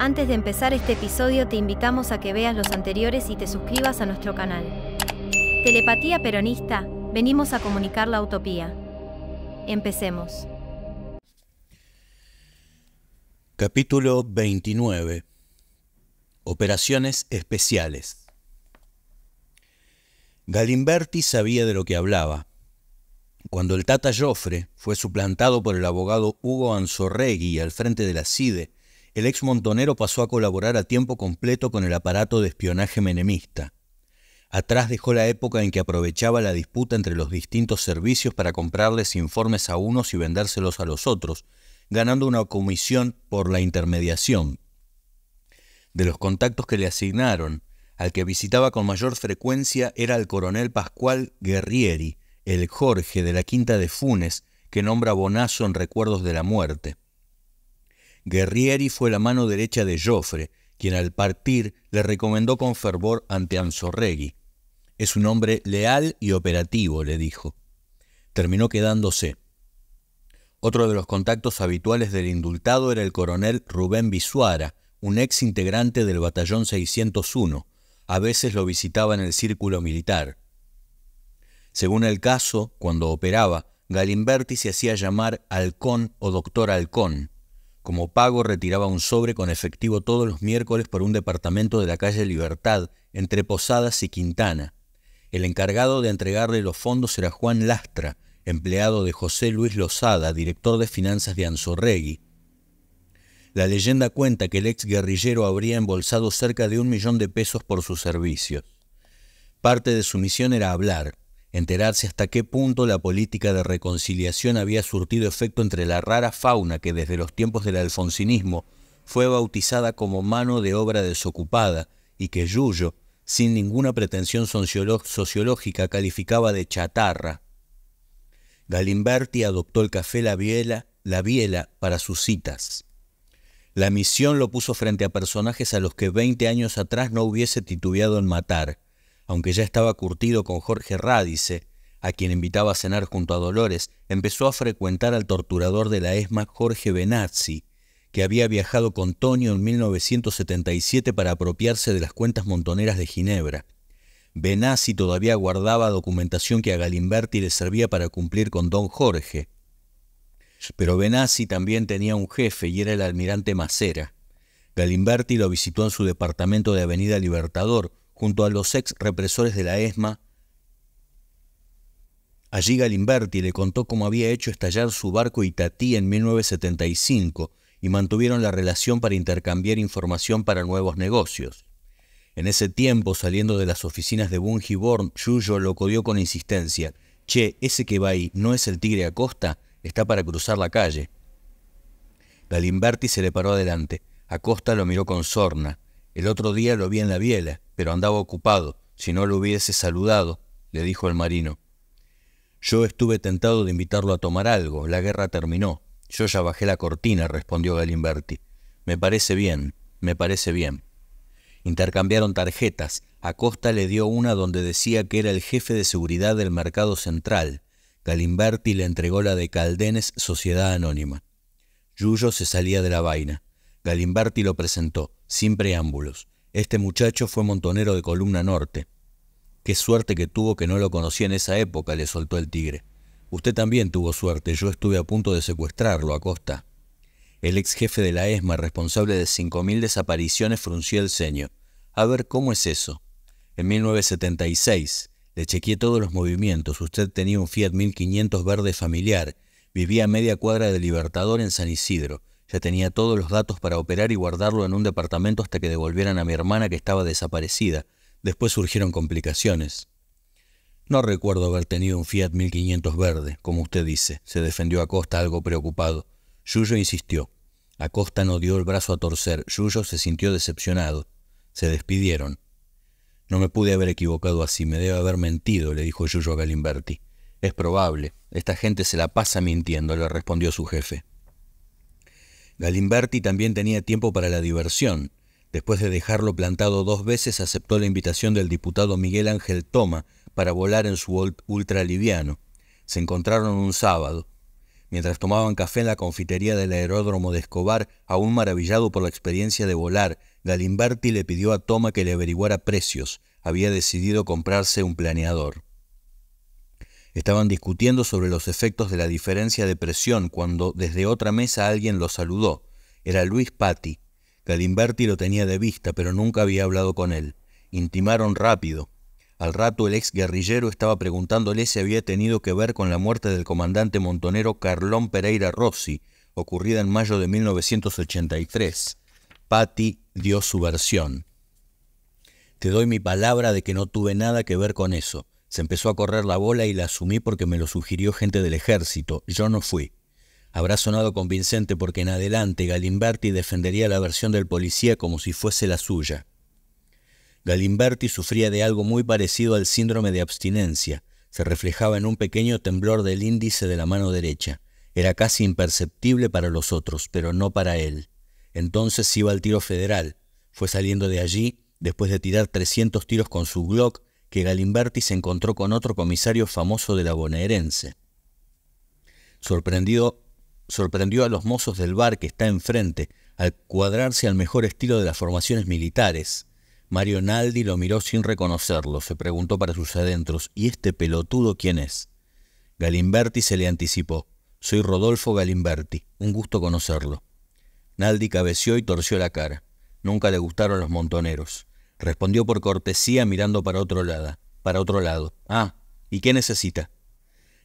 Antes de empezar este episodio te invitamos a que veas los anteriores y te suscribas a nuestro canal. Telepatía Peronista, venimos a comunicar la utopía. Empecemos. Capítulo 29. Operaciones especiales. Galimberti sabía de lo que hablaba. Cuando el Tata Joffre fue suplantado por el abogado Hugo Anzorregui al frente de la CIDE, el ex montonero pasó a colaborar a tiempo completo con el aparato de espionaje menemista. Atrás dejó la época en que aprovechaba la disputa entre los distintos servicios para comprarles informes a unos y vendérselos a los otros, ganando una comisión por la intermediación. De los contactos que le asignaron, al que visitaba con mayor frecuencia era el coronel Pascual Guerrieri, el Jorge de la Quinta de Funes, que nombra Bonazo en Recuerdos de la Muerte. Guerrieri fue la mano derecha de Joffre, quien al partir le recomendó con fervor ante Anzorregui. Es un hombre leal y operativo, le dijo. Terminó quedándose. Otro de los contactos habituales del indultado era el coronel Rubén Bisuara, un ex integrante del batallón 601. A veces lo visitaba en el círculo militar. Según el caso, cuando operaba, Galimberti se hacía llamar Halcón o Doctor Halcón. Como pago retiraba un sobre con efectivo todos los miércoles por un departamento de la calle Libertad, entre Posadas y Quintana. El encargado de entregarle los fondos era Juan Lastra, empleado de José Luis Lozada, director de finanzas de Anzorregui. La leyenda cuenta que el ex guerrillero habría embolsado cerca de un millón de pesos por sus servicios. Parte de su misión era hablar, enterarse hasta qué punto la política de reconciliación había surtido efecto entre la rara fauna que desde los tiempos del alfonsinismo fue bautizada como mano de obra desocupada y que Yuyo, sin ninguna pretensión sociológica, calificaba de chatarra. Galimberti adoptó el café La Biela, la Biela para sus citas. La misión lo puso frente a personajes a los que 20 años atrás no hubiese titubeado en matar, aunque ya estaba curtido con Jorge Rádice, a quien invitaba a cenar junto a Dolores, empezó a frecuentar al torturador de la ESMA Jorge Benazzi, que había viajado con Tonio en 1977 para apropiarse de las cuentas montoneras de Ginebra. Benazzi todavía guardaba documentación que a Galimberti le servía para cumplir con don Jorge. Pero Benazzi también tenía un jefe y era el almirante Macera. Galimberti lo visitó en su departamento de Avenida Libertador, junto a los ex represores de la ESMA. Allí Galimberti le contó cómo había hecho estallar su barco Itatí en 1975 y mantuvieron la relación para intercambiar información para nuevos negocios. En ese tiempo, saliendo de las oficinas de Born, Yuyo lo codió con insistencia. Che, ese que va ahí, ¿no es el tigre Acosta? Está para cruzar la calle. Galimberti se le paró adelante. Acosta lo miró con sorna. El otro día lo vi en la biela pero andaba ocupado. Si no lo hubiese saludado, le dijo el marino. Yo estuve tentado de invitarlo a tomar algo. La guerra terminó. Yo ya bajé la cortina, respondió Galimberti. Me parece bien, me parece bien. Intercambiaron tarjetas. Acosta le dio una donde decía que era el jefe de seguridad del mercado central. Galimberti le entregó la de Caldenes Sociedad Anónima. Yuyo se salía de la vaina. Galimberti lo presentó, sin preámbulos. Este muchacho fue montonero de Columna Norte. Qué suerte que tuvo que no lo conocía en esa época, le soltó el tigre. Usted también tuvo suerte, yo estuve a punto de secuestrarlo, a costa. El ex jefe de la ESMA, responsable de 5.000 desapariciones, frunció el ceño. A ver, ¿cómo es eso? En 1976, le chequeé todos los movimientos. Usted tenía un Fiat 1500 verde familiar. Vivía a media cuadra de Libertador en San Isidro. Ya tenía todos los datos para operar y guardarlo en un departamento hasta que devolvieran a mi hermana que estaba desaparecida. Después surgieron complicaciones. No recuerdo haber tenido un Fiat 1500 verde, como usted dice, se defendió Acosta algo preocupado. Yuyo insistió. Acosta no dio el brazo a torcer. Yuyo se sintió decepcionado. Se despidieron. No me pude haber equivocado así, me debe haber mentido, le dijo Yuyo a Galimberti. Es probable. Esta gente se la pasa mintiendo, le respondió su jefe. Galimberti también tenía tiempo para la diversión. Después de dejarlo plantado dos veces, aceptó la invitación del diputado Miguel Ángel Toma para volar en su ultraliviano. Se encontraron un sábado. Mientras tomaban café en la confitería del aeródromo de Escobar, aún maravillado por la experiencia de volar, Galimberti le pidió a Toma que le averiguara precios. Había decidido comprarse un planeador. Estaban discutiendo sobre los efectos de la diferencia de presión cuando desde otra mesa alguien los saludó. Era Luis Patti. Galimberti lo tenía de vista, pero nunca había hablado con él. Intimaron rápido. Al rato el ex guerrillero estaba preguntándole si había tenido que ver con la muerte del comandante montonero Carlón Pereira Rossi, ocurrida en mayo de 1983. Patti dio su versión. Te doy mi palabra de que no tuve nada que ver con eso. Se empezó a correr la bola y la asumí porque me lo sugirió gente del ejército. Yo no fui. Habrá sonado convincente porque en adelante Galimberti defendería la versión del policía como si fuese la suya. Galimberti sufría de algo muy parecido al síndrome de abstinencia. Se reflejaba en un pequeño temblor del índice de la mano derecha. Era casi imperceptible para los otros, pero no para él. Entonces iba al tiro federal. Fue saliendo de allí, después de tirar 300 tiros con su Glock, que Galimberti se encontró con otro comisario famoso de la bonaerense. Sorprendido, sorprendió a los mozos del bar que está enfrente al cuadrarse al mejor estilo de las formaciones militares. Mario Naldi lo miró sin reconocerlo, se preguntó para sus adentros, ¿y este pelotudo quién es? Galimberti se le anticipó. Soy Rodolfo Galimberti, un gusto conocerlo. Naldi cabeció y torció la cara. Nunca le gustaron los montoneros respondió por cortesía mirando para otro lado. Para otro lado. Ah, ¿y qué necesita?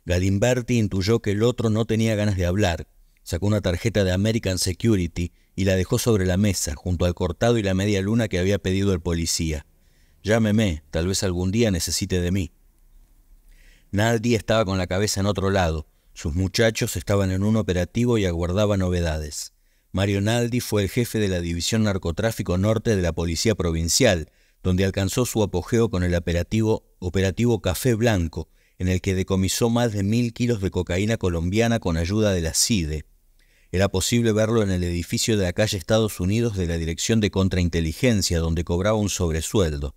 Galimberti intuyó que el otro no tenía ganas de hablar. Sacó una tarjeta de American Security y la dejó sobre la mesa, junto al cortado y la media luna que había pedido el policía. Llámeme, tal vez algún día necesite de mí. Nadie estaba con la cabeza en otro lado. Sus muchachos estaban en un operativo y aguardaban novedades. Mario Naldi fue el jefe de la División Narcotráfico Norte de la Policía Provincial, donde alcanzó su apogeo con el operativo, operativo Café Blanco, en el que decomisó más de mil kilos de cocaína colombiana con ayuda de la CIDE. Era posible verlo en el edificio de la calle Estados Unidos de la Dirección de Contrainteligencia, donde cobraba un sobresueldo.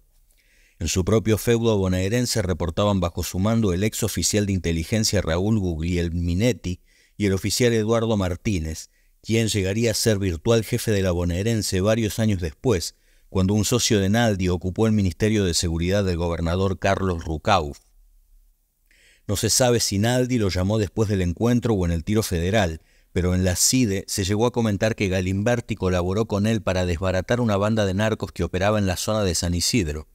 En su propio feudo bonaerense reportaban bajo su mando el ex oficial de inteligencia Raúl Guglielminetti y el oficial Eduardo Martínez, quien llegaría a ser virtual jefe de la bonaerense varios años después, cuando un socio de Naldi ocupó el Ministerio de Seguridad del gobernador Carlos Rucau. No se sabe si Naldi lo llamó después del encuentro o en el tiro federal, pero en la CIDE se llegó a comentar que Galimberti colaboró con él para desbaratar una banda de narcos que operaba en la zona de San Isidro.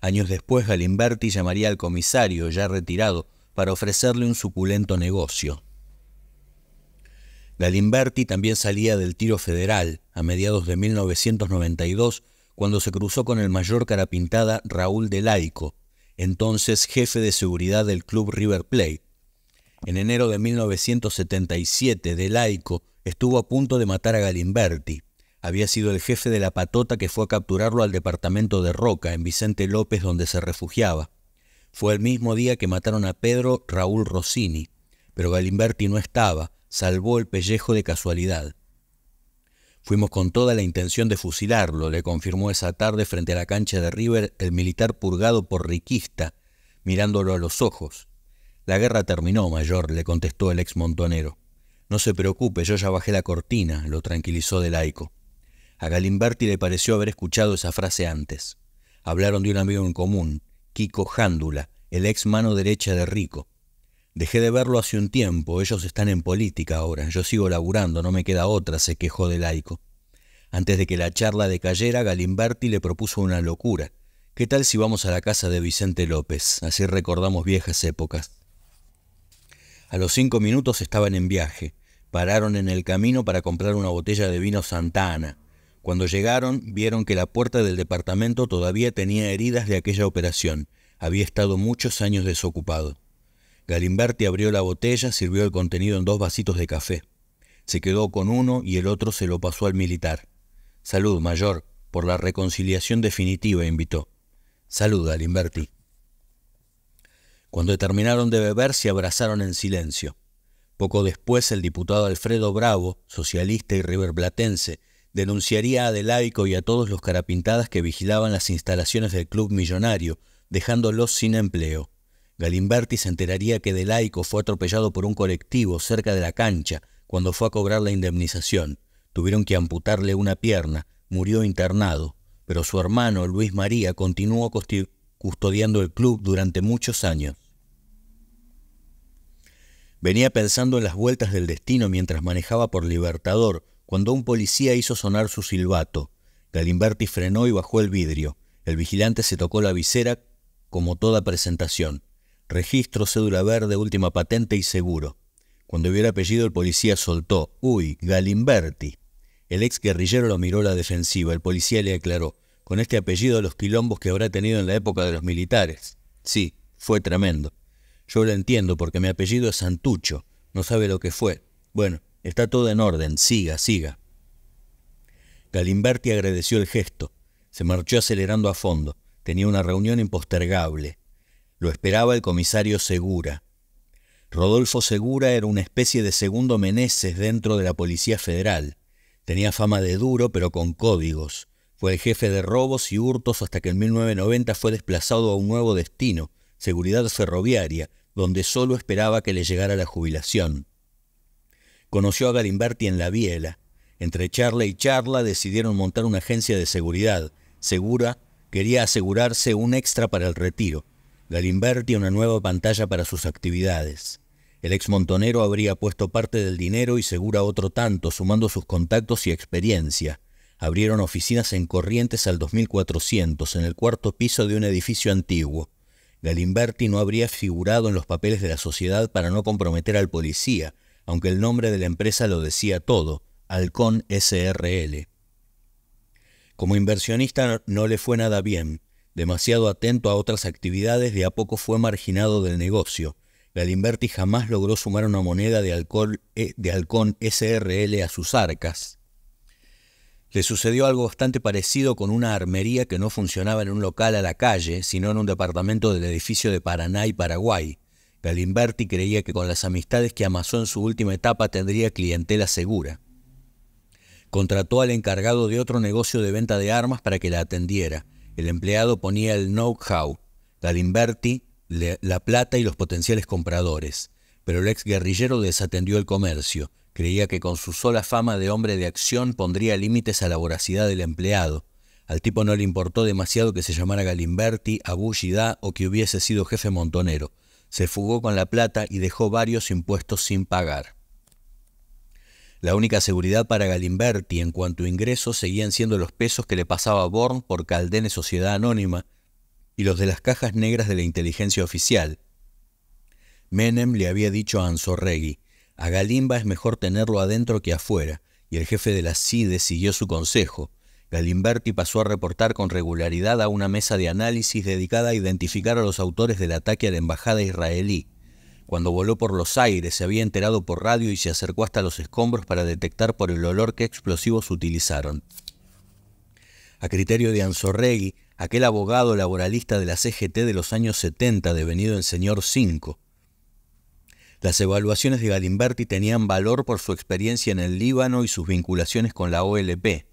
Años después, Galimberti llamaría al comisario, ya retirado, para ofrecerle un suculento negocio. Galimberti también salía del tiro federal a mediados de 1992 cuando se cruzó con el mayor carapintada Raúl de Laico, entonces jefe de seguridad del club River Plate. En enero de 1977, de Laico estuvo a punto de matar a Galimberti. Había sido el jefe de la patota que fue a capturarlo al departamento de Roca, en Vicente López, donde se refugiaba. Fue el mismo día que mataron a Pedro Raúl Rossini, pero Galimberti no estaba, salvó el pellejo de casualidad. Fuimos con toda la intención de fusilarlo, le confirmó esa tarde frente a la cancha de River el militar purgado por riquista, mirándolo a los ojos. La guerra terminó, mayor, le contestó el ex montonero. No se preocupe, yo ya bajé la cortina, lo tranquilizó de laico. A Galimberti le pareció haber escuchado esa frase antes. Hablaron de un amigo en común, Kiko Jándula, el ex mano derecha de Rico. Dejé de verlo hace un tiempo, ellos están en política ahora, yo sigo laburando, no me queda otra, se quejó de laico. Antes de que la charla decayera, Galimberti le propuso una locura. ¿Qué tal si vamos a la casa de Vicente López? Así recordamos viejas épocas. A los cinco minutos estaban en viaje. Pararon en el camino para comprar una botella de vino Santa Ana. Cuando llegaron, vieron que la puerta del departamento todavía tenía heridas de aquella operación. Había estado muchos años desocupado. Galimberti abrió la botella, sirvió el contenido en dos vasitos de café. Se quedó con uno y el otro se lo pasó al militar. Salud, mayor, por la reconciliación definitiva, invitó. Salud, Galimberti. Cuando terminaron de beber, se abrazaron en silencio. Poco después, el diputado Alfredo Bravo, socialista y riverplatense, denunciaría a Adelaico y a todos los carapintadas que vigilaban las instalaciones del club millonario, dejándolos sin empleo. Galimberti se enteraría que De Laico fue atropellado por un colectivo cerca de la cancha cuando fue a cobrar la indemnización. Tuvieron que amputarle una pierna, murió internado, pero su hermano Luis María continuó custodiando el club durante muchos años. Venía pensando en las vueltas del destino mientras manejaba por Libertador, cuando un policía hizo sonar su silbato. Galimberti frenó y bajó el vidrio. El vigilante se tocó la visera como toda presentación. Registro, cédula verde, última patente y seguro. Cuando vio el apellido, el policía soltó. Uy, Galimberti. El ex guerrillero lo miró a la defensiva. El policía le aclaró. Con este apellido los quilombos que habrá tenido en la época de los militares. Sí, fue tremendo. Yo lo entiendo porque mi apellido es Santucho. No sabe lo que fue. Bueno, está todo en orden. Siga, siga. Galimberti agradeció el gesto. Se marchó acelerando a fondo. Tenía una reunión impostergable. Lo esperaba el comisario Segura. Rodolfo Segura era una especie de segundo Meneses dentro de la Policía Federal. Tenía fama de duro, pero con códigos. Fue el jefe de robos y hurtos hasta que en 1990 fue desplazado a un nuevo destino, seguridad ferroviaria, donde solo esperaba que le llegara la jubilación. Conoció a Galimberti en La Biela. Entre charla y charla decidieron montar una agencia de seguridad. Segura quería asegurarse un extra para el retiro. Galimberti una nueva pantalla para sus actividades. El ex montonero habría puesto parte del dinero y segura otro tanto, sumando sus contactos y experiencia. Abrieron oficinas en Corrientes al 2400, en el cuarto piso de un edificio antiguo. Galimberti no habría figurado en los papeles de la sociedad para no comprometer al policía, aunque el nombre de la empresa lo decía todo, Halcón SRL. Como inversionista no le fue nada bien. Demasiado atento a otras actividades, de a poco fue marginado del negocio. Galimberti jamás logró sumar una moneda de, alcohol, eh, de Halcón SRL a sus arcas. Le sucedió algo bastante parecido con una armería que no funcionaba en un local a la calle, sino en un departamento del edificio de Paraná y Paraguay. Galimberti creía que con las amistades que amasó en su última etapa tendría clientela segura. Contrató al encargado de otro negocio de venta de armas para que la atendiera. El empleado ponía el know-how, Galimberti, la plata y los potenciales compradores. Pero el ex guerrillero desatendió el comercio. Creía que con su sola fama de hombre de acción pondría límites a la voracidad del empleado. Al tipo no le importó demasiado que se llamara Galimberti, da o que hubiese sido jefe montonero. Se fugó con la plata y dejó varios impuestos sin pagar. La única seguridad para Galimberti en cuanto a ingresos seguían siendo los pesos que le pasaba Born por Caldene Sociedad Anónima y los de las cajas negras de la inteligencia oficial. Menem le había dicho a Anzorregui, a Galimba es mejor tenerlo adentro que afuera, y el jefe de la CIDE siguió su consejo. Galimberti pasó a reportar con regularidad a una mesa de análisis dedicada a identificar a los autores del ataque a la embajada israelí. Cuando voló por los aires, se había enterado por radio y se acercó hasta los escombros para detectar por el olor qué explosivos utilizaron. A criterio de Anzorregui, aquel abogado laboralista de la CGT de los años 70, devenido el señor V, Las evaluaciones de Galimberti tenían valor por su experiencia en el Líbano y sus vinculaciones con la OLP.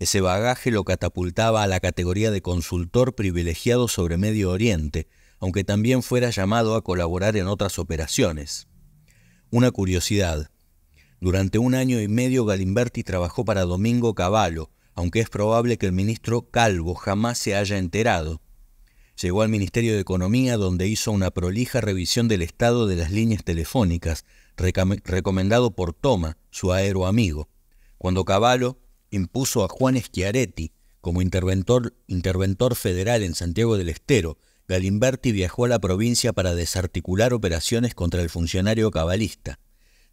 Ese bagaje lo catapultaba a la categoría de consultor privilegiado sobre Medio Oriente, aunque también fuera llamado a colaborar en otras operaciones. Una curiosidad. Durante un año y medio Galimberti trabajó para Domingo Cavallo, aunque es probable que el ministro Calvo jamás se haya enterado. Llegó al Ministerio de Economía donde hizo una prolija revisión del estado de las líneas telefónicas, recomendado por Toma, su aeroamigo. amigo. Cuando Cavallo impuso a Juan Schiaretti como interventor, interventor federal en Santiago del Estero, Galimberti viajó a la provincia para desarticular operaciones contra el funcionario cabalista.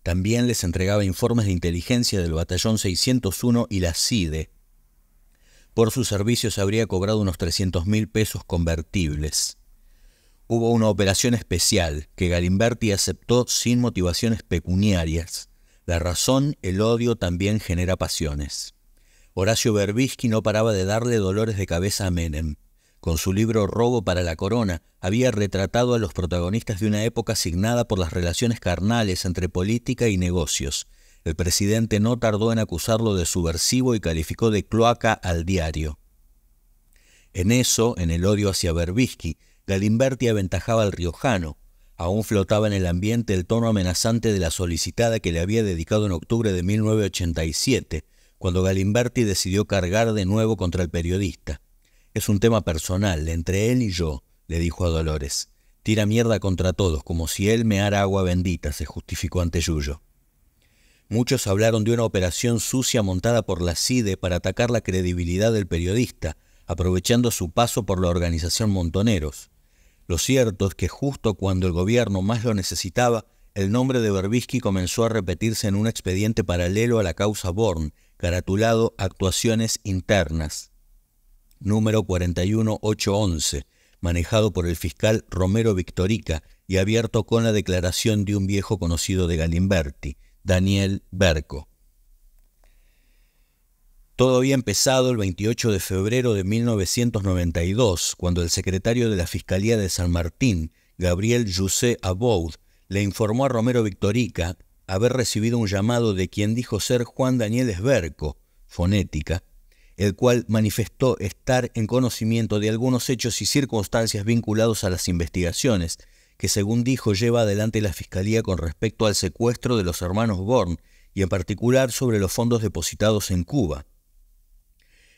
También les entregaba informes de inteligencia del Batallón 601 y la CIDE. Por sus servicios habría cobrado unos 300 mil pesos convertibles. Hubo una operación especial que Galimberti aceptó sin motivaciones pecuniarias. La razón, el odio también genera pasiones. Horacio Berbisky no paraba de darle dolores de cabeza a Menem. Con su libro Robo para la Corona, había retratado a los protagonistas de una época asignada por las relaciones carnales entre política y negocios. El presidente no tardó en acusarlo de subversivo y calificó de cloaca al diario. En eso, en el odio hacia Berbisky, Galimberti aventajaba al riojano. Aún flotaba en el ambiente el tono amenazante de la solicitada que le había dedicado en octubre de 1987, cuando Galimberti decidió cargar de nuevo contra el periodista. Es un tema personal, entre él y yo, le dijo a Dolores. Tira mierda contra todos, como si él me hará agua bendita, se justificó ante Yuyo. Muchos hablaron de una operación sucia montada por la CIDE para atacar la credibilidad del periodista, aprovechando su paso por la organización Montoneros. Lo cierto es que justo cuando el gobierno más lo necesitaba, el nombre de Berbisky comenzó a repetirse en un expediente paralelo a la causa Born, caratulado Actuaciones Internas número 41811, manejado por el fiscal Romero Victorica y abierto con la declaración de un viejo conocido de Galimberti, Daniel Berco. Todo había empezado el 28 de febrero de 1992, cuando el secretario de la Fiscalía de San Martín, Gabriel José Aboud, le informó a Romero Victorica haber recibido un llamado de quien dijo ser Juan Daniel Esberco, fonética, el cual manifestó estar en conocimiento de algunos hechos y circunstancias vinculados a las investigaciones, que según dijo lleva adelante la Fiscalía con respecto al secuestro de los hermanos Born y en particular sobre los fondos depositados en Cuba.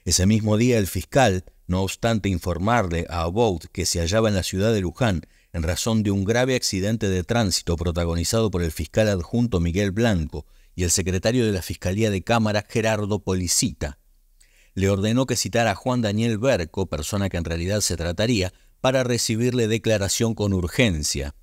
Ese mismo día el fiscal, no obstante informarle a About que se hallaba en la ciudad de Luján en razón de un grave accidente de tránsito protagonizado por el fiscal adjunto Miguel Blanco y el secretario de la Fiscalía de Cámara Gerardo Policita, le ordenó que citara a Juan Daniel Berco, persona que en realidad se trataría, para recibirle declaración con urgencia.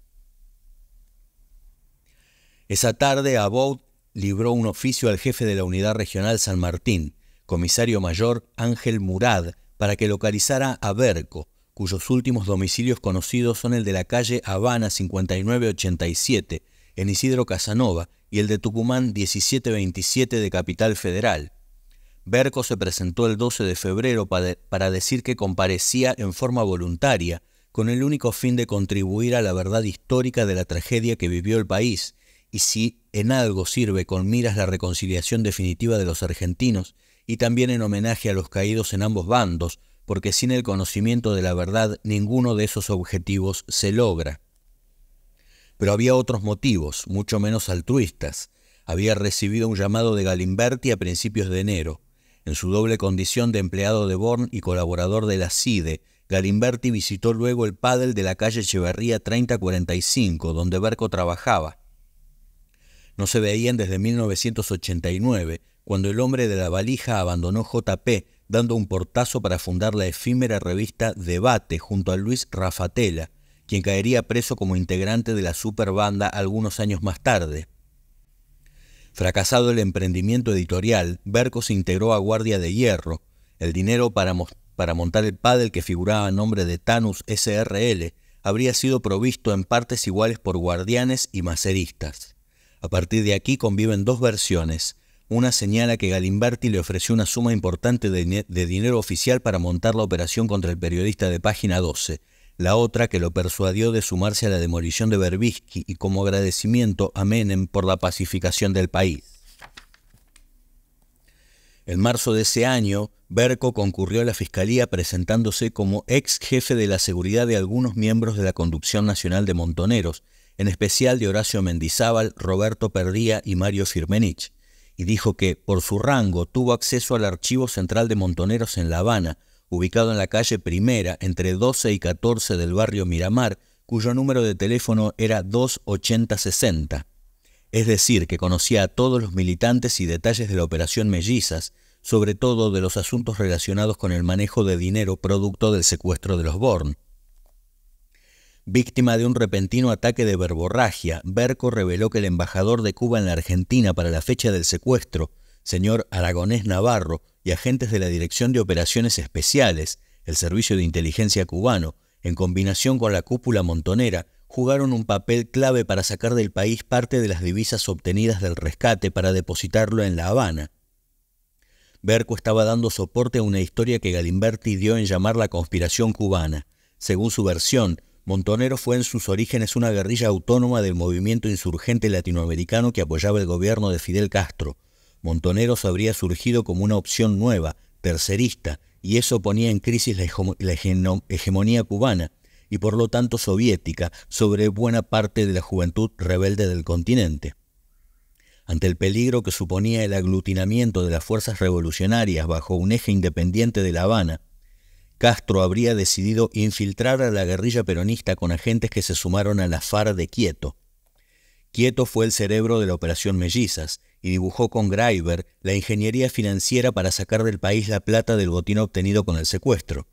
Esa tarde, About libró un oficio al jefe de la Unidad Regional San Martín, comisario mayor Ángel Murad, para que localizara a Berco, cuyos últimos domicilios conocidos son el de la calle Habana 5987, en Isidro Casanova, y el de Tucumán 1727 de Capital Federal. Berco se presentó el 12 de febrero para decir que comparecía en forma voluntaria, con el único fin de contribuir a la verdad histórica de la tragedia que vivió el país, y si en algo sirve con miras la reconciliación definitiva de los argentinos, y también en homenaje a los caídos en ambos bandos, porque sin el conocimiento de la verdad ninguno de esos objetivos se logra. Pero había otros motivos, mucho menos altruistas. Había recibido un llamado de Galimberti a principios de enero. En su doble condición de empleado de Born y colaborador de la CIDE, Galimberti visitó luego el pádel de la calle Echeverría 3045, donde Berco trabajaba. No se veían desde 1989, cuando el hombre de la valija abandonó JP, dando un portazo para fundar la efímera revista Debate junto a Luis Rafatela, quien caería preso como integrante de la superbanda algunos años más tarde. Fracasado el emprendimiento editorial, Berco se integró a Guardia de Hierro. El dinero para, montar el pádel que figuraba a nombre de Tanus SRL habría sido provisto en partes iguales por guardianes y maceristas. A partir de aquí conviven dos versiones. Una señala que Galimberti le ofreció una suma importante de dinero oficial para montar la operación contra el periodista de Página 12, la otra que lo persuadió de sumarse a la demolición de Berbiski y como agradecimiento a Menem por la pacificación del país. En marzo de ese año, Berco concurrió a la fiscalía presentándose como ex jefe de la seguridad de algunos miembros de la Conducción Nacional de Montoneros, en especial de Horacio Mendizábal, Roberto Perdía y Mario Firmenich, y dijo que, por su rango, tuvo acceso al Archivo Central de Montoneros en La Habana, ubicado en la calle Primera, entre 12 y 14 del barrio Miramar, cuyo número de teléfono era 28060. Es decir, que conocía a todos los militantes y detalles de la operación Mellizas, sobre todo de los asuntos relacionados con el manejo de dinero producto del secuestro de los Born. Víctima de un repentino ataque de verborragia, Berco reveló que el embajador de Cuba en la Argentina para la fecha del secuestro señor Aragonés Navarro y agentes de la Dirección de Operaciones Especiales, el Servicio de Inteligencia cubano, en combinación con la cúpula montonera, jugaron un papel clave para sacar del país parte de las divisas obtenidas del rescate para depositarlo en La Habana. Berco estaba dando soporte a una historia que Galimberti dio en llamar la conspiración cubana. Según su versión, Montonero fue en sus orígenes una guerrilla autónoma del movimiento insurgente latinoamericano que apoyaba el gobierno de Fidel Castro. Montoneros habría surgido como una opción nueva, tercerista, y eso ponía en crisis la, hegemonía cubana y por lo tanto soviética sobre buena parte de la juventud rebelde del continente. Ante el peligro que suponía el aglutinamiento de las fuerzas revolucionarias bajo un eje independiente de La Habana, Castro habría decidido infiltrar a la guerrilla peronista con agentes que se sumaron a la FARA de Quieto. Quieto fue el cerebro de la Operación Mellizas y dibujó con Greiber la ingeniería financiera para sacar del país la plata del botín obtenido con el secuestro.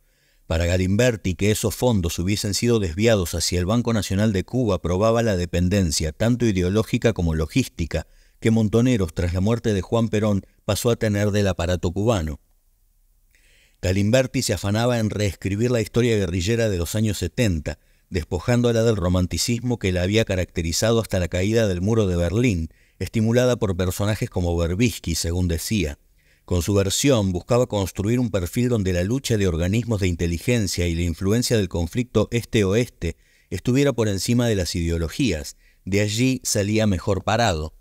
Para Galimberti, que esos fondos hubiesen sido desviados hacia el Banco Nacional de Cuba probaba la dependencia, tanto ideológica como logística, que Montoneros, tras la muerte de Juan Perón, pasó a tener del aparato cubano. Galimberti se afanaba en reescribir la historia guerrillera de los años 70, despojándola del romanticismo que la había caracterizado hasta la caída del muro de Berlín estimulada por personajes como Berbisky, según decía. Con su versión buscaba construir un perfil donde la lucha de organismos de inteligencia y la influencia del conflicto este-oeste estuviera por encima de las ideologías. De allí salía mejor parado.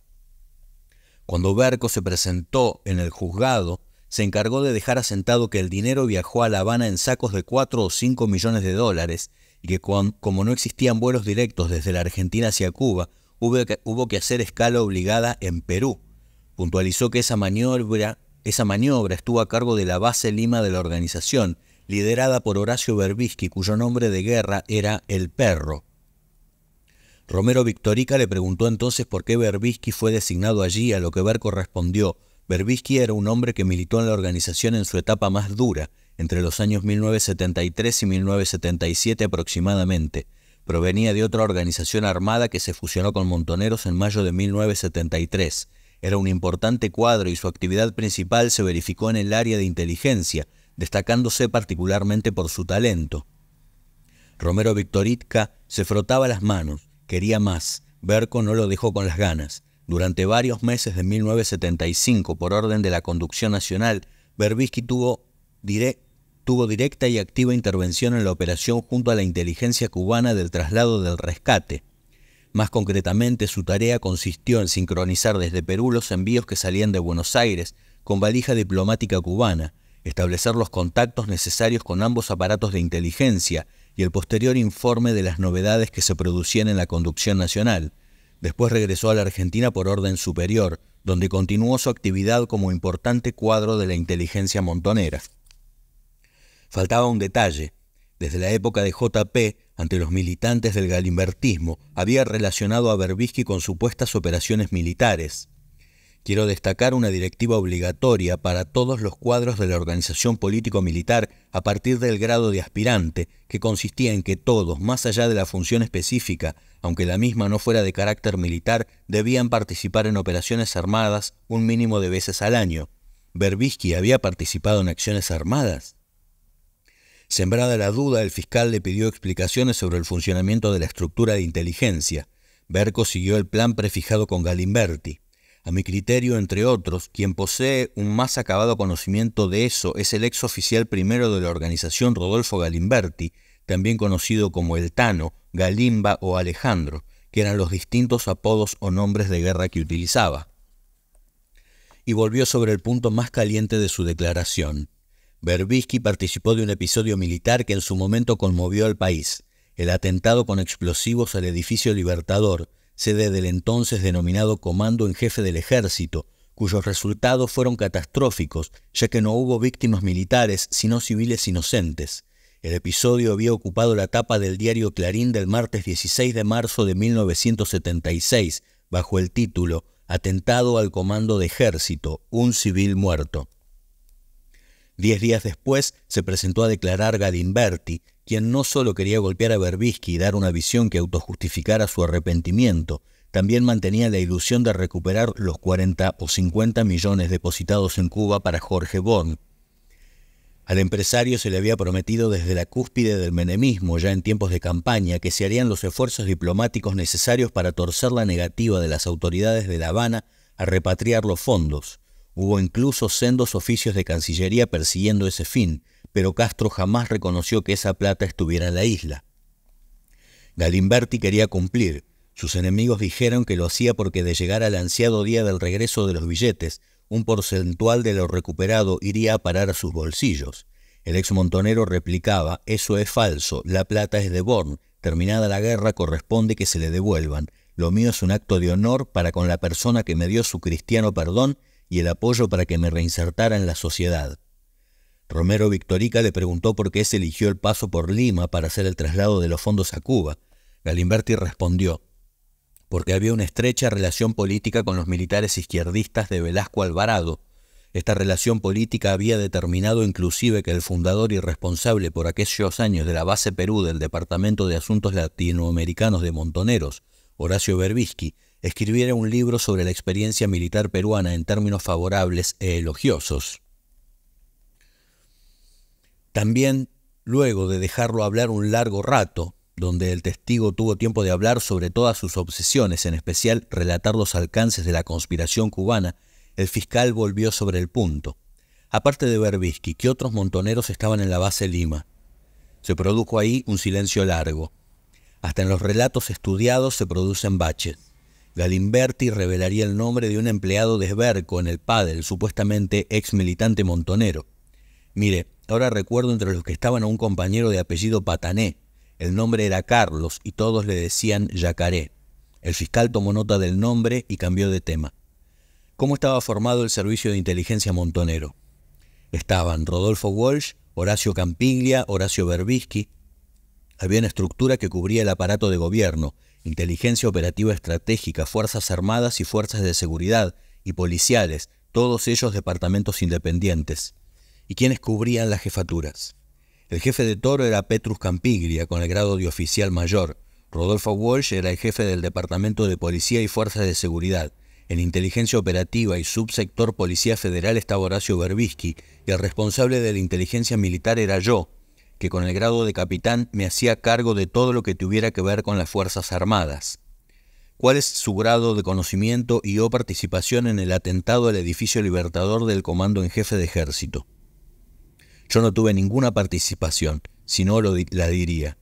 Cuando Berco se presentó en el juzgado, se encargó de dejar asentado que el dinero viajó a La Habana en sacos de 4 o 5 millones de dólares y que como no existían vuelos directos desde la Argentina hacia Cuba, hubo que, hacer escala obligada en Perú. Puntualizó que esa maniobra, esa maniobra estuvo a cargo de la base Lima de la organización, liderada por Horacio Berbisky, cuyo nombre de guerra era El Perro. Romero Victorica le preguntó entonces por qué Berbisky fue designado allí, a lo que Berco respondió, Berbisky era un hombre que militó en la organización en su etapa más dura, entre los años 1973 y 1977 aproximadamente. Provenía de otra organización armada que se fusionó con Montoneros en mayo de 1973. Era un importante cuadro y su actividad principal se verificó en el área de inteligencia, destacándose particularmente por su talento. Romero Victoritka se frotaba las manos, quería más, Berco no lo dejó con las ganas. Durante varios meses de 1975, por orden de la Conducción Nacional, Berbisky tuvo diré, tuvo directa y activa intervención en la operación junto a la inteligencia cubana del traslado del rescate. Más concretamente, su tarea consistió en sincronizar desde Perú los envíos que salían de Buenos Aires con valija diplomática cubana, establecer los contactos necesarios con ambos aparatos de inteligencia y el posterior informe de las novedades que se producían en la conducción nacional. Después regresó a la Argentina por orden superior, donde continuó su actividad como importante cuadro de la inteligencia montonera. Faltaba un detalle. Desde la época de JP, ante los militantes del galimbertismo, había relacionado a Berbisky con supuestas operaciones militares. Quiero destacar una directiva obligatoria para todos los cuadros de la organización político-militar a partir del grado de aspirante, que consistía en que todos, más allá de la función específica, aunque la misma no fuera de carácter militar, debían participar en operaciones armadas un mínimo de veces al año. ¿Berbisky había participado en acciones armadas? Sembrada la duda, el fiscal le pidió explicaciones sobre el funcionamiento de la estructura de inteligencia. Berco siguió el plan prefijado con Galimberti. A mi criterio, entre otros, quien posee un más acabado conocimiento de eso es el ex oficial primero de la organización Rodolfo Galimberti, también conocido como El Tano, Galimba o Alejandro, que eran los distintos apodos o nombres de guerra que utilizaba. Y volvió sobre el punto más caliente de su declaración. Berbisky participó de un episodio militar que en su momento conmovió al país, el atentado con explosivos al edificio Libertador, sede del entonces denominado Comando en Jefe del Ejército, cuyos resultados fueron catastróficos, ya que no hubo víctimas militares, sino civiles inocentes. El episodio había ocupado la tapa del diario Clarín del martes 16 de marzo de 1976, bajo el título Atentado al Comando de Ejército, un civil muerto. Diez días después se presentó a declarar Galimberti, quien no solo quería golpear a Berbisky y dar una visión que autojustificara su arrepentimiento, también mantenía la ilusión de recuperar los 40 o 50 millones depositados en Cuba para Jorge Born. Al empresario se le había prometido desde la cúspide del menemismo, ya en tiempos de campaña, que se harían los esfuerzos diplomáticos necesarios para torcer la negativa de las autoridades de La Habana a repatriar los fondos. Hubo incluso sendos oficios de Cancillería persiguiendo ese fin, pero Castro jamás reconoció que esa plata estuviera en la isla. Galimberti quería cumplir. Sus enemigos dijeron que lo hacía porque de llegar al ansiado día del regreso de los billetes, un porcentual de lo recuperado iría a parar a sus bolsillos. El ex montonero replicaba, eso es falso, la plata es de Born, terminada la guerra corresponde que se le devuelvan, lo mío es un acto de honor para con la persona que me dio su cristiano perdón y el apoyo para que me reinsertara en la sociedad. Romero Victorica le preguntó por qué se eligió el paso por Lima para hacer el traslado de los fondos a Cuba. Galimberti respondió, porque había una estrecha relación política con los militares izquierdistas de Velasco Alvarado. Esta relación política había determinado inclusive que el fundador y responsable por aquellos años de la base Perú del Departamento de Asuntos Latinoamericanos de Montoneros, Horacio Berbisky, escribiera un libro sobre la experiencia militar peruana en términos favorables e elogiosos. También, luego de dejarlo hablar un largo rato, donde el testigo tuvo tiempo de hablar sobre todas sus obsesiones, en especial relatar los alcances de la conspiración cubana, el fiscal volvió sobre el punto. Aparte de Berbisky, que otros montoneros estaban en la base Lima? Se produjo ahí un silencio largo. Hasta en los relatos estudiados se producen baches. Galimberti revelaría el nombre de un empleado de Esberco en el Padel, supuestamente ex militante montonero. Mire, ahora recuerdo entre los que estaban a un compañero de apellido Patané. El nombre era Carlos y todos le decían Yacaré. El fiscal tomó nota del nombre y cambió de tema. ¿Cómo estaba formado el servicio de inteligencia montonero? Estaban Rodolfo Walsh, Horacio Campiglia, Horacio Berbisky. Había una estructura que cubría el aparato de gobierno, Inteligencia Operativa Estratégica, Fuerzas Armadas y Fuerzas de Seguridad y Policiales, todos ellos departamentos independientes. ¿Y quiénes cubrían las jefaturas? El jefe de Toro era Petrus Campiglia, con el grado de oficial mayor. Rodolfo Walsh era el jefe del Departamento de Policía y Fuerzas de Seguridad. En Inteligencia Operativa y Subsector Policía Federal estaba Horacio Berbisky, y el responsable de la inteligencia militar era yo, que con el grado de capitán me hacía cargo de todo lo que tuviera que ver con las Fuerzas Armadas. ¿Cuál es su grado de conocimiento y o participación en el atentado al edificio libertador del Comando en Jefe de Ejército? Yo no tuve ninguna participación, si no lo la diría.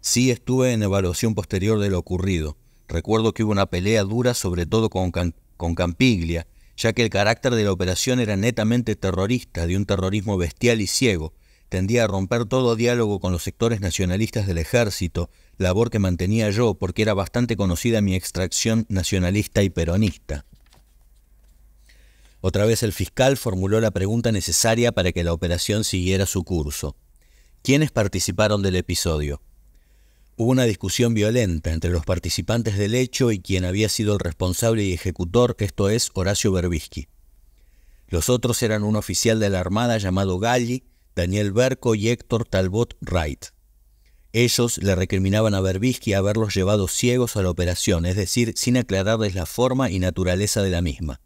Sí estuve en evaluación posterior de lo ocurrido. Recuerdo que hubo una pelea dura sobre todo con, con Campiglia, ya que el carácter de la operación era netamente terrorista, de un terrorismo bestial y ciego, Tendía a romper todo diálogo con los sectores nacionalistas del ejército, labor que mantenía yo porque era bastante conocida mi extracción nacionalista y peronista. Otra vez el fiscal formuló la pregunta necesaria para que la operación siguiera su curso. ¿Quiénes participaron del episodio? Hubo una discusión violenta entre los participantes del hecho y quien había sido el responsable y ejecutor, esto es Horacio Berbisky. Los otros eran un oficial de la Armada llamado Galli, Daniel Berco y Héctor Talbot Wright. Ellos le recriminaban a Berbisky haberlos llevado ciegos a la operación, es decir, sin aclararles la forma y naturaleza de la misma.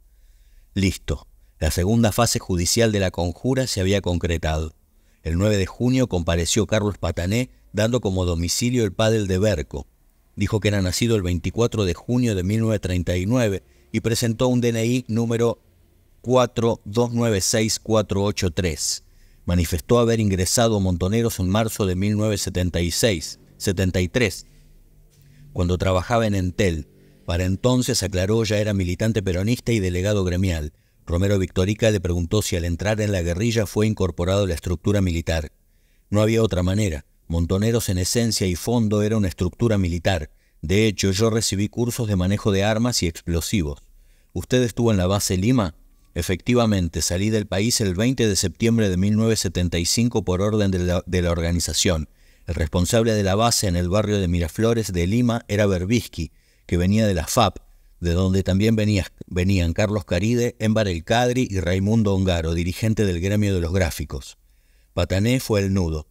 Listo. La segunda fase judicial de la conjura se había concretado. El 9 de junio compareció Carlos Patané dando como domicilio el padre de Berco. Dijo que era nacido el 24 de junio de 1939 y presentó un DNI número 4296483 manifestó haber ingresado a Montoneros en marzo de 1976, 73, cuando trabajaba en Entel. Para entonces, aclaró, ya era militante peronista y delegado gremial. Romero Victorica le preguntó si al entrar en la guerrilla fue incorporado a la estructura militar. No había otra manera. Montoneros en esencia y fondo era una estructura militar. De hecho, yo recibí cursos de manejo de armas y explosivos. ¿Usted estuvo en la base Lima? Efectivamente, salí del país el 20 de septiembre de 1975 por orden de la, organización. El responsable de la base en el barrio de Miraflores de Lima era Berbisky, que venía de la FAP, de donde también venían Carlos Caride, Embar El Cadri y Raimundo Ongaro, dirigente del gremio de los gráficos. Patané fue el nudo.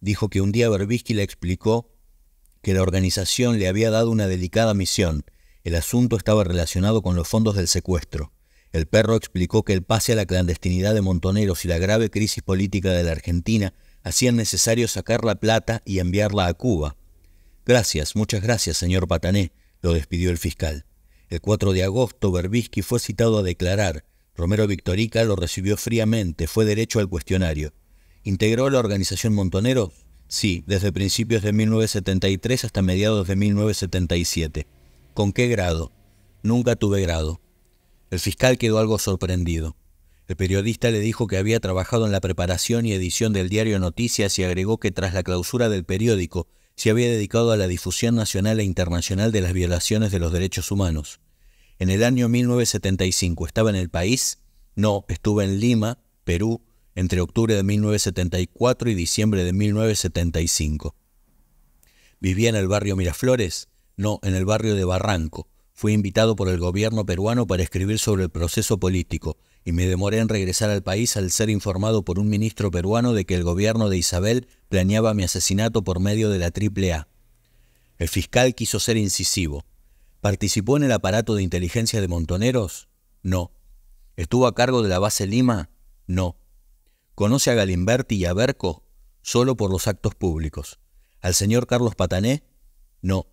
Dijo que un día Berbisky le explicó que la organización le había dado una delicada misión. El asunto estaba relacionado con los fondos del secuestro. El perro explicó que el pase a la clandestinidad de Montoneros y la grave crisis política de la Argentina hacían necesario sacar la plata y enviarla a Cuba. Gracias, muchas gracias, señor Patané, lo despidió el fiscal. El 4 de agosto, Berbisky fue citado a declarar. Romero Victorica lo recibió fríamente, fue derecho al cuestionario. ¿Integró la organización Montoneros? Sí, desde principios de 1973 hasta mediados de 1977. ¿Con qué grado? Nunca tuve grado. El fiscal quedó algo sorprendido. El periodista le dijo que había trabajado en la preparación y edición del diario Noticias y agregó que tras la clausura del periódico se había dedicado a la difusión nacional e internacional de las violaciones de los derechos humanos. En el año 1975 estaba en el país, no, estuve en Lima, Perú, entre octubre de 1974 y diciembre de 1975. Vivía en el barrio Miraflores, no, en el barrio de Barranco. Fui invitado por el gobierno peruano para escribir sobre el proceso político y me demoré en regresar al país al ser informado por un ministro peruano de que el gobierno de Isabel planeaba mi asesinato por medio de la AAA. El fiscal quiso ser incisivo. ¿Participó en el aparato de inteligencia de Montoneros? No. ¿Estuvo a cargo de la base Lima? No. ¿Conoce a Galimberti y a Berco? Solo por los actos públicos. ¿Al señor Carlos Patané? No.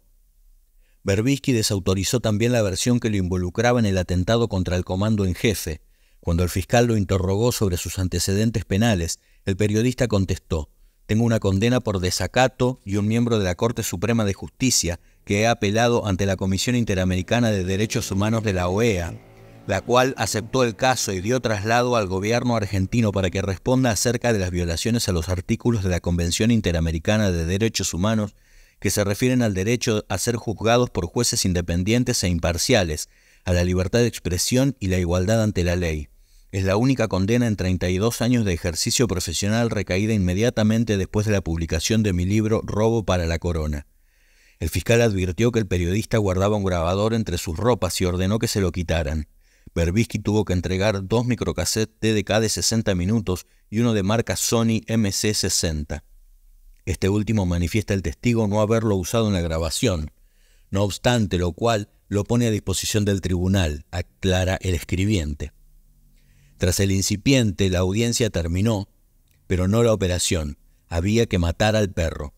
Berbisky desautorizó también la versión que lo involucraba en el atentado contra el comando en jefe. Cuando el fiscal lo interrogó sobre sus antecedentes penales, el periodista contestó, tengo una condena por desacato y un miembro de la Corte Suprema de Justicia que he apelado ante la Comisión Interamericana de Derechos Humanos de la OEA, la cual aceptó el caso y dio traslado al gobierno argentino para que responda acerca de las violaciones a los artículos de la Convención Interamericana de Derechos Humanos que se refieren al derecho a ser juzgados por jueces independientes e imparciales, a la libertad de expresión y la igualdad ante la ley. Es la única condena en 32 años de ejercicio profesional recaída inmediatamente después de la publicación de mi libro Robo para la Corona. El fiscal advirtió que el periodista guardaba un grabador entre sus ropas y ordenó que se lo quitaran. Berbisky tuvo que entregar dos microcassettes TDK de 60 minutos y uno de marca Sony MC60. Este último manifiesta el testigo no haberlo usado en la grabación, no obstante lo cual lo pone a disposición del tribunal, aclara el escribiente. Tras el incipiente, la audiencia terminó, pero no la operación. Había que matar al perro.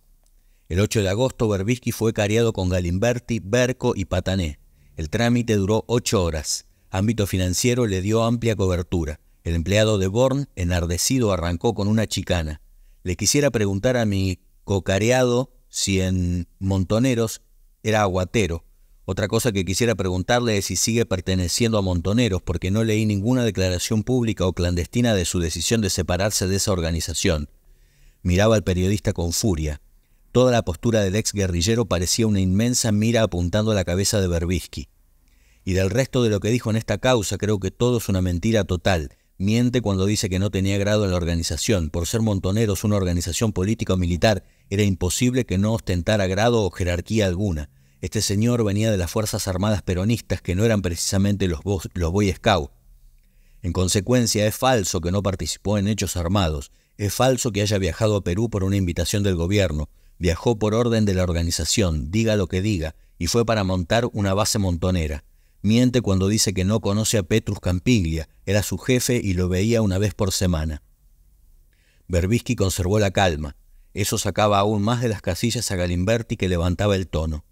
El 8 de agosto, Berbisky fue cariado con Galimberti, Berco y Patané. El trámite duró ocho horas. Ámbito financiero le dio amplia cobertura. El empleado de Born, enardecido, arrancó con una chicana. Le quisiera preguntar a mi cocareado si en Montoneros era aguatero. Otra cosa que quisiera preguntarle es si sigue perteneciendo a Montoneros, porque no leí ninguna declaración pública o clandestina de su decisión de separarse de esa organización. Miraba al periodista con furia. Toda la postura del ex guerrillero parecía una inmensa mira apuntando a la cabeza de Berbisky. Y del resto de lo que dijo en esta causa creo que todo es una mentira total. Miente cuando dice que no tenía grado en la organización. Por ser Montoneros una organización política o militar, era imposible que no ostentara grado o jerarquía alguna. Este señor venía de las Fuerzas Armadas Peronistas, que no eran precisamente los, los Boy Scouts. En consecuencia, es falso que no participó en hechos armados. Es falso que haya viajado a Perú por una invitación del gobierno. Viajó por orden de la organización, diga lo que diga, y fue para montar una base montonera. Miente cuando dice que no conoce a Petrus Campiglia, era su jefe y lo veía una vez por semana. Berbisky conservó la calma. Eso sacaba aún más de las casillas a Galimberti que levantaba el tono.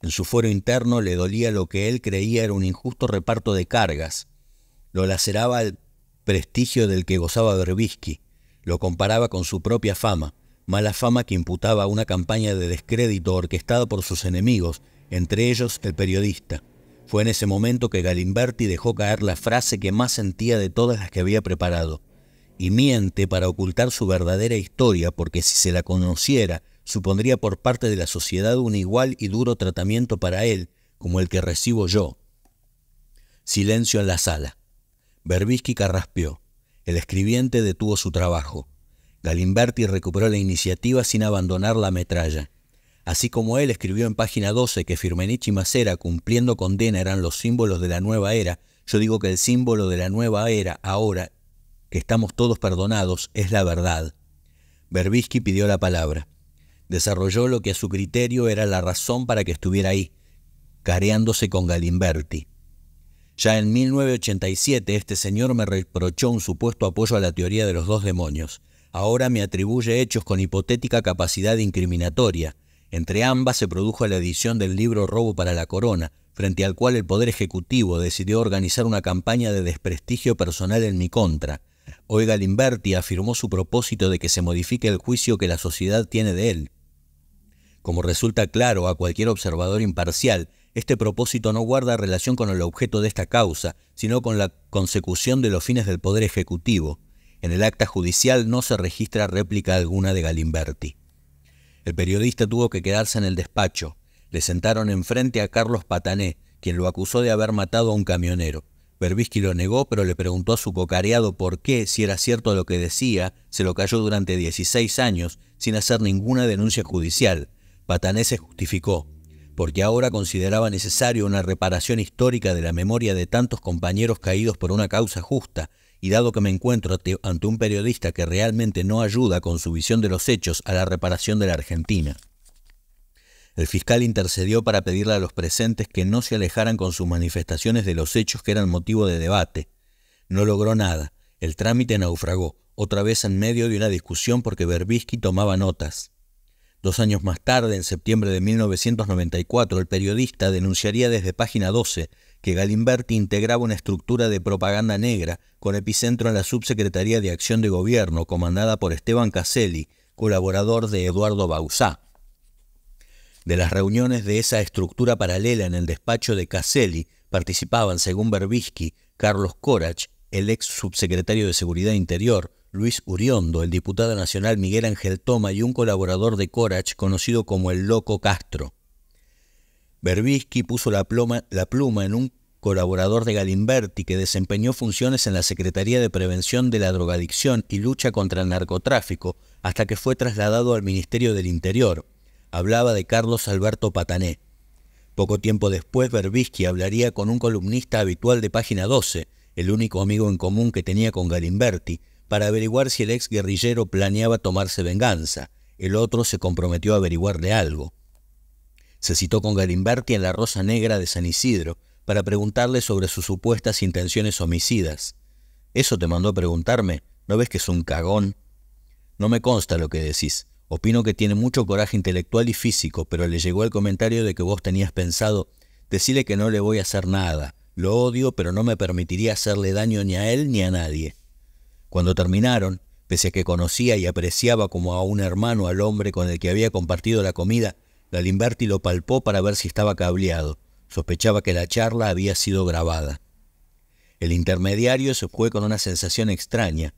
En su fuero interno le dolía lo que él creía era un injusto reparto de cargas. Lo laceraba el prestigio del que gozaba Berbisky. Lo comparaba con su propia fama, mala fama que imputaba a una campaña de descrédito orquestada por sus enemigos, entre ellos el periodista. Fue en ese momento que Galimberti dejó caer la frase que más sentía de todas las que había preparado. Y miente para ocultar su verdadera historia, porque si se la conociera, supondría por parte de la sociedad un igual y duro tratamiento para él, como el que recibo yo. Silencio en la sala. Berbisky carraspeó. El escribiente detuvo su trabajo. Galimberti recuperó la iniciativa sin abandonar la metralla. Así como él escribió en página 12 que Firmenich y Macera cumpliendo condena eran los símbolos de la nueva era, yo digo que el símbolo de la nueva era ahora, que estamos todos perdonados, es la verdad. Berbisky pidió la palabra. Desarrolló lo que a su criterio era la razón para que estuviera ahí, careándose con Galimberti. Ya en 1987 este señor me reprochó un supuesto apoyo a la teoría de los dos demonios. Ahora me atribuye hechos con hipotética capacidad incriminatoria, entre ambas se produjo la edición del libro Robo para la Corona, frente al cual el Poder Ejecutivo decidió organizar una campaña de desprestigio personal en mi contra. Hoy Galimberti afirmó su propósito de que se modifique el juicio que la sociedad tiene de él. Como resulta claro a cualquier observador imparcial, este propósito no guarda relación con el objeto de esta causa, sino con la consecución de los fines del Poder Ejecutivo. En el acta judicial no se registra réplica alguna de Galimberti. El periodista tuvo que quedarse en el despacho. Le sentaron enfrente a Carlos Patané, quien lo acusó de haber matado a un camionero. Berbisky lo negó, pero le preguntó a su cocareado por qué, si era cierto lo que decía, se lo cayó durante 16 años sin hacer ninguna denuncia judicial. Patané se justificó, porque ahora consideraba necesario una reparación histórica de la memoria de tantos compañeros caídos por una causa justa, dado que me encuentro ante un periodista que realmente no ayuda con su visión de los hechos a la reparación de la Argentina. El fiscal intercedió para pedirle a los presentes que no se alejaran con sus manifestaciones de los hechos que eran motivo de debate. No logró nada. El trámite naufragó, otra vez en medio de una discusión porque Berbisky tomaba notas. Dos años más tarde, en septiembre de 1994, el periodista denunciaría desde página 12 que Galimberti integraba una estructura de propaganda negra con epicentro en la Subsecretaría de Acción de Gobierno, comandada por Esteban Caselli, colaborador de Eduardo Bauzá. De las reuniones de esa estructura paralela en el despacho de Caselli participaban, según Berbisky, Carlos Corach, el ex subsecretario de Seguridad Interior, Luis Uriondo, el diputado nacional Miguel Ángel Toma y un colaborador de Corach conocido como el Loco Castro. Berbisky puso la pluma, en un colaborador de Galimberti que desempeñó funciones en la Secretaría de Prevención de la Drogadicción y Lucha contra el Narcotráfico hasta que fue trasladado al Ministerio del Interior. Hablaba de Carlos Alberto Patané. Poco tiempo después, Berbisky hablaría con un columnista habitual de Página 12, el único amigo en común que tenía con Galimberti, para averiguar si el ex guerrillero planeaba tomarse venganza. El otro se comprometió a averiguarle algo. Se citó con Galimberti en la Rosa Negra de San Isidro para preguntarle sobre sus supuestas intenciones homicidas. ¿Eso te mandó a preguntarme? ¿No ves que es un cagón? No me consta lo que decís. Opino que tiene mucho coraje intelectual y físico, pero le llegó el comentario de que vos tenías pensado decirle que no le voy a hacer nada. Lo odio, pero no me permitiría hacerle daño ni a él ni a nadie. Cuando terminaron, pese a que conocía y apreciaba como a un hermano al hombre con el que había compartido la comida, Galimberti lo palpó para ver si estaba cableado. Sospechaba que la charla había sido grabada. El intermediario se fue con una sensación extraña.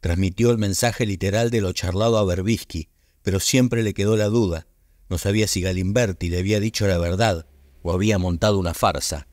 Transmitió el mensaje literal de lo charlado a Berbisky, pero siempre le quedó la duda. No sabía si Galimberti le había dicho la verdad o había montado una farsa.